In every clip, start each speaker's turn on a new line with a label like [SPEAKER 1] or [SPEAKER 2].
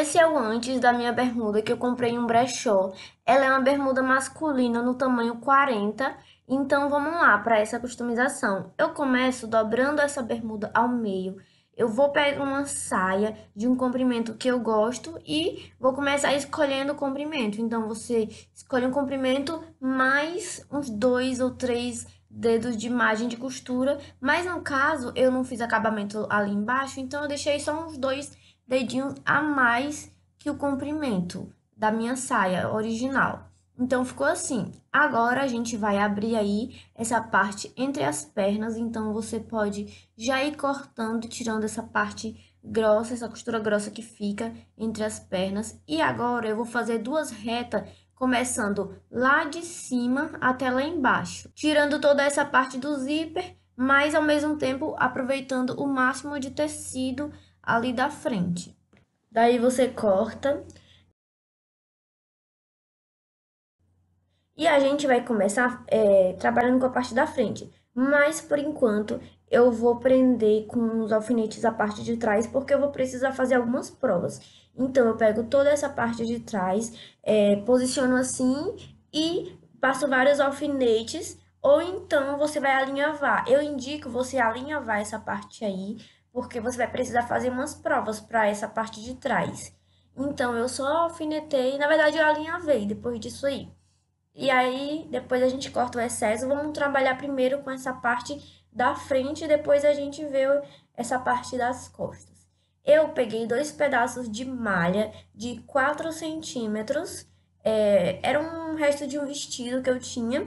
[SPEAKER 1] Esse é o antes da minha bermuda que eu comprei em um brechó. Ela é uma bermuda masculina no tamanho 40, então vamos lá para essa customização. Eu começo dobrando essa bermuda ao meio. Eu vou pegar uma saia de um comprimento que eu gosto e vou começar escolhendo o comprimento. Então, você escolhe um comprimento mais uns dois ou três dedos de margem de costura. Mas, no caso, eu não fiz acabamento ali embaixo, então eu deixei só uns dois dedinhos a mais que o comprimento da minha saia original. Então ficou assim. Agora a gente vai abrir aí essa parte entre as pernas, então você pode já ir cortando, tirando essa parte grossa, essa costura grossa que fica entre as pernas. E agora eu vou fazer duas retas, começando lá de cima até lá embaixo, tirando toda essa parte do zíper, mas ao mesmo tempo aproveitando o máximo de tecido ali da frente. Daí você corta. E a gente vai começar é, trabalhando com a parte da frente. Mas por enquanto eu vou prender com os alfinetes a parte de trás, porque eu vou precisar fazer algumas provas. Então eu pego toda essa parte de trás, é, posiciono assim e passo vários alfinetes, ou então você vai alinhavar. Eu indico você alinhavar essa parte aí, porque você vai precisar fazer umas provas para essa parte de trás. Então, eu só alfinetei, na verdade, eu alinhavei depois disso aí. E aí, depois a gente corta o excesso, vamos trabalhar primeiro com essa parte da frente e depois a gente vê essa parte das costas. Eu peguei dois pedaços de malha de 4 centímetros, é, era um resto de um vestido que eu tinha,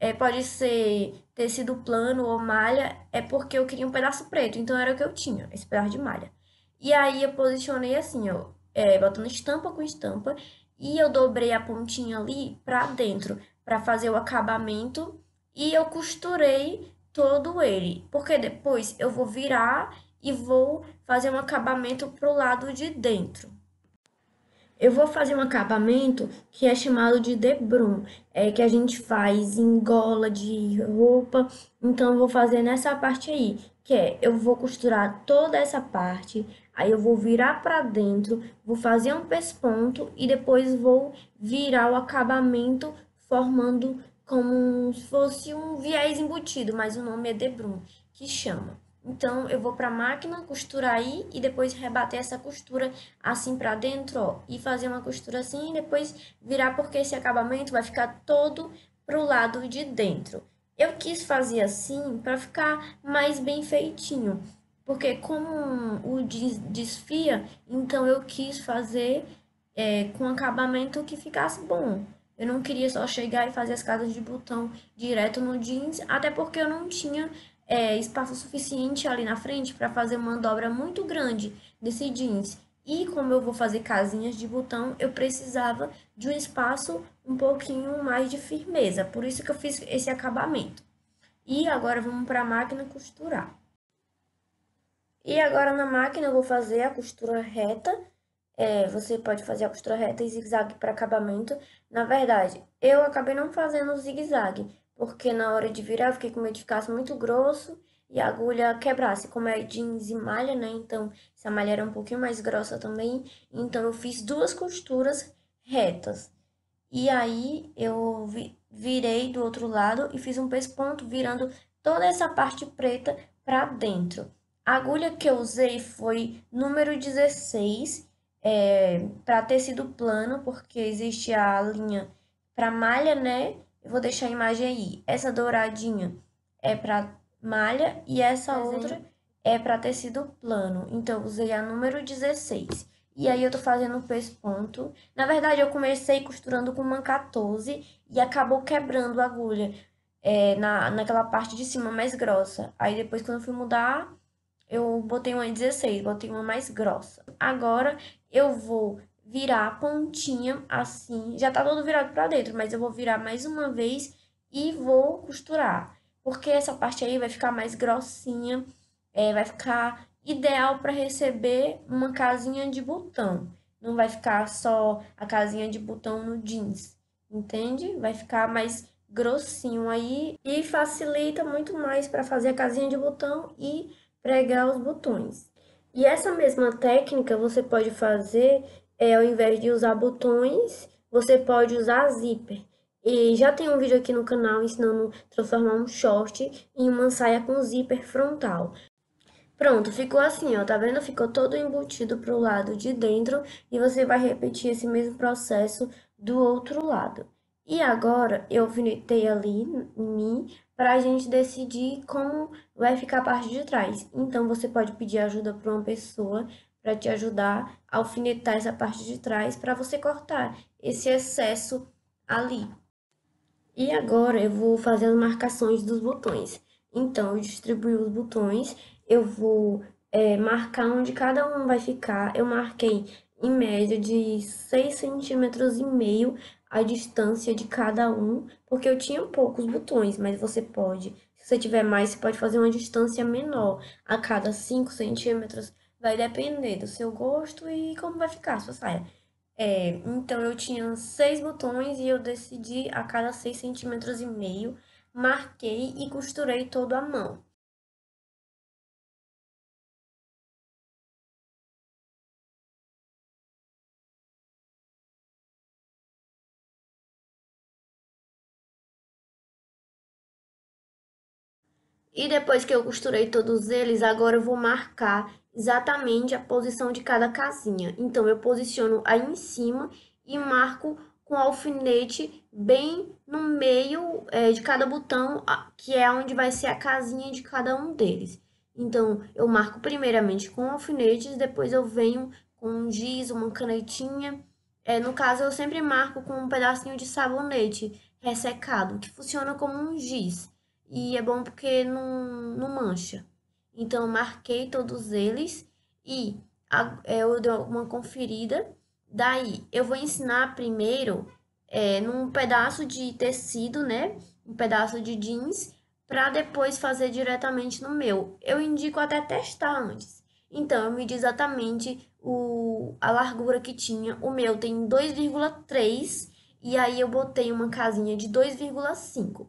[SPEAKER 1] é, pode ser tecido plano ou malha, é porque eu queria um pedaço preto, então era o que eu tinha, esse pedaço de malha. E aí eu posicionei assim, ó, é, botando estampa com estampa, e eu dobrei a pontinha ali pra dentro, pra fazer o acabamento, e eu costurei todo ele, porque depois eu vou virar e vou fazer um acabamento pro lado de dentro. Eu vou fazer um acabamento que é chamado de debrum, é que a gente faz em gola de roupa. Então, eu vou fazer nessa parte aí, que é eu vou costurar toda essa parte, aí eu vou virar para dentro, vou fazer um pesponto e depois vou virar o acabamento formando como se fosse um viés embutido, mas o nome é debrum, que chama. Então, eu vou para a máquina, costurar aí e depois rebater essa costura assim para dentro, ó. E fazer uma costura assim e depois virar, porque esse acabamento vai ficar todo pro lado de dentro. Eu quis fazer assim para ficar mais bem feitinho, porque como o desfia, então eu quis fazer é, com acabamento que ficasse bom. Eu não queria só chegar e fazer as casas de botão direto no jeans, até porque eu não tinha é, espaço suficiente ali na frente para fazer uma dobra muito grande desse jeans. E como eu vou fazer casinhas de botão, eu precisava de um espaço um pouquinho mais de firmeza. Por isso que eu fiz esse acabamento. E agora vamos para a máquina costurar. E agora na máquina eu vou fazer a costura reta. É, você pode fazer a costura reta e zigue-zague para acabamento. Na verdade, eu acabei não fazendo o zigue-zague, porque na hora de virar eu fiquei com medo de ficar muito grosso e a agulha quebrasse. Como é jeans e malha, né? Então, essa malha era um pouquinho mais grossa também. Então, eu fiz duas costuras retas. E aí, eu vi, virei do outro lado e fiz um pesponto, virando toda essa parte preta para dentro. A agulha que eu usei foi número 16, é, para tecido plano, porque existe a linha para malha, né? Eu vou deixar a imagem aí. Essa douradinha é para malha e essa Desenho. outra é para tecido plano. Então, usei a número 16. E aí, eu tô fazendo o pesponto. Na verdade, eu comecei costurando com uma 14 e acabou quebrando a agulha é, na, naquela parte de cima mais grossa. Aí, depois, quando eu fui mudar, eu botei uma 16, botei uma mais grossa. Agora, eu vou virar a pontinha assim, já tá todo virado pra dentro, mas eu vou virar mais uma vez e vou costurar, porque essa parte aí vai ficar mais grossinha, é, vai ficar ideal para receber uma casinha de botão, não vai ficar só a casinha de botão no jeans, entende? Vai ficar mais grossinho aí e facilita muito mais para fazer a casinha de botão e pregar os botões. E essa mesma técnica você pode fazer é, ao invés de usar botões, você pode usar zíper. E já tem um vídeo aqui no canal ensinando a transformar um short em uma saia com zíper frontal. Pronto, ficou assim, ó, tá vendo? Ficou todo embutido pro lado de dentro e você vai repetir esse mesmo processo do outro lado. E agora eu alfinetei ali mim pra gente decidir como vai ficar a parte de trás. Então você pode pedir ajuda para uma pessoa para te ajudar a alfinetar essa parte de trás para você cortar esse excesso ali. E agora eu vou fazer as marcações dos botões. Então, eu distribuí os botões, eu vou é, marcar onde cada um vai ficar. Eu marquei em média de 6 centímetros e meio a distância de cada um, porque eu tinha poucos botões, mas você pode, se você tiver mais, você pode fazer uma distância menor a cada 5 centímetros vai depender do seu gosto e como vai ficar a sua saia. É, então eu tinha seis botões e eu decidi a cada seis centímetros e meio, marquei e costurei todo à mão. E depois que eu costurei todos eles, agora eu vou marcar exatamente a posição de cada casinha. Então, eu posiciono aí em cima e marco com alfinete bem no meio é, de cada botão, que é onde vai ser a casinha de cada um deles. Então, eu marco primeiramente com alfinetes, depois eu venho com um giz, uma canetinha. É, no caso, eu sempre marco com um pedacinho de sabonete ressecado, que funciona como um giz e é bom porque não, não mancha. Então, marquei todos eles e a, é, eu dei uma conferida. Daí, eu vou ensinar primeiro é, num pedaço de tecido, né? Um pedaço de jeans, para depois fazer diretamente no meu. Eu indico até testar antes. Então, eu medi exatamente o, a largura que tinha. O meu tem 2,3 e aí eu botei uma casinha de 2,5.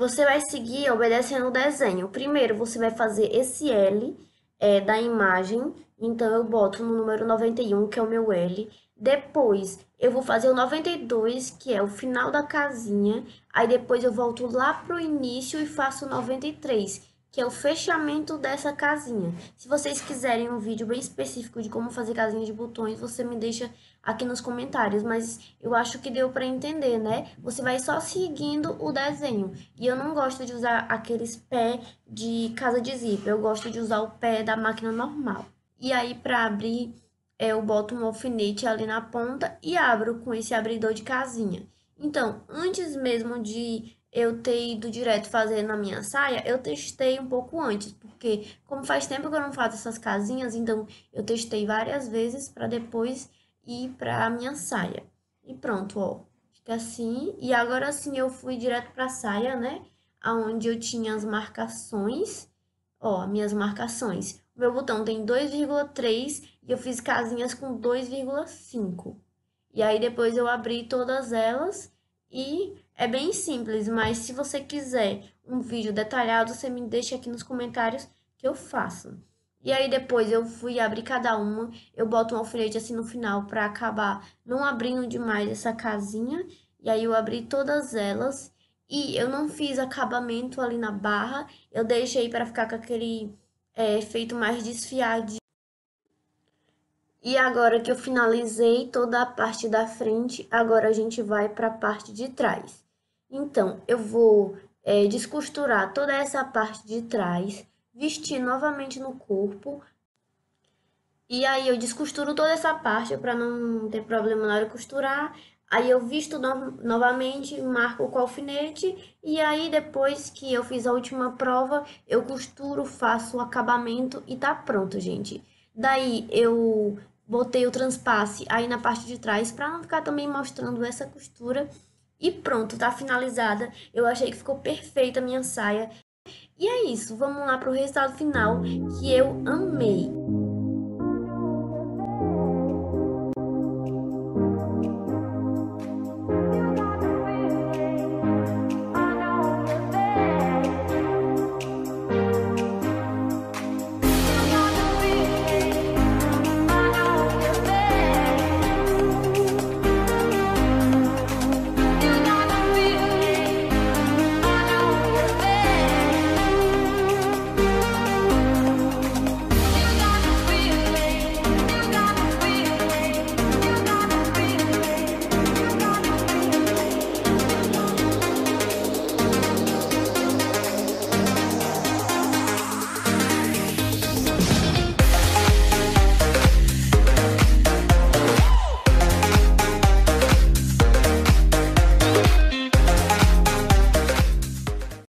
[SPEAKER 1] Você vai seguir obedecendo o desenho. Primeiro, você vai fazer esse L é, da imagem. Então, eu boto no número 91, que é o meu L. Depois, eu vou fazer o 92, que é o final da casinha. Aí, depois, eu volto lá pro início e faço o 93, que é o fechamento dessa casinha. Se vocês quiserem um vídeo bem específico de como fazer casinha de botões, você me deixa aqui nos comentários, mas eu acho que deu para entender, né? Você vai só seguindo o desenho. E eu não gosto de usar aqueles pé de casa de zip, eu gosto de usar o pé da máquina normal. E aí para abrir, é, eu boto um alfinete ali na ponta e abro com esse abridor de casinha. Então, antes mesmo de eu ter ido direto fazer na minha saia, eu testei um pouco antes, porque como faz tempo que eu não faço essas casinhas, então eu testei várias vezes para depois ir para a minha saia. E pronto, ó. Fica assim. E agora sim eu fui direto para a saia, né? Aonde eu tinha as marcações, ó, minhas marcações. O meu botão tem 2,3 e eu fiz casinhas com 2,5. E aí depois eu abri todas elas e é bem simples, mas se você quiser um vídeo detalhado, você me deixa aqui nos comentários que eu faço. E aí depois eu fui abrir cada uma, eu boto um alfinete assim no final para acabar não abrindo demais essa casinha. E aí eu abri todas elas e eu não fiz acabamento ali na barra, eu deixei para ficar com aquele é, efeito mais desfiadinho. E agora que eu finalizei toda a parte da frente, agora a gente vai para a parte de trás. Então, eu vou é, descosturar toda essa parte de trás, vestir novamente no corpo. E aí eu descosturo toda essa parte para não ter problema na hora de costurar. Aí eu visto no novamente, marco com alfinete e aí depois que eu fiz a última prova, eu costuro, faço o acabamento e tá pronto, gente. Daí eu botei o transpasse aí na parte de trás para não ficar também mostrando essa costura. E pronto, tá finalizada. Eu achei que ficou perfeita a minha saia. E é isso, vamos lá pro resultado final que eu amei.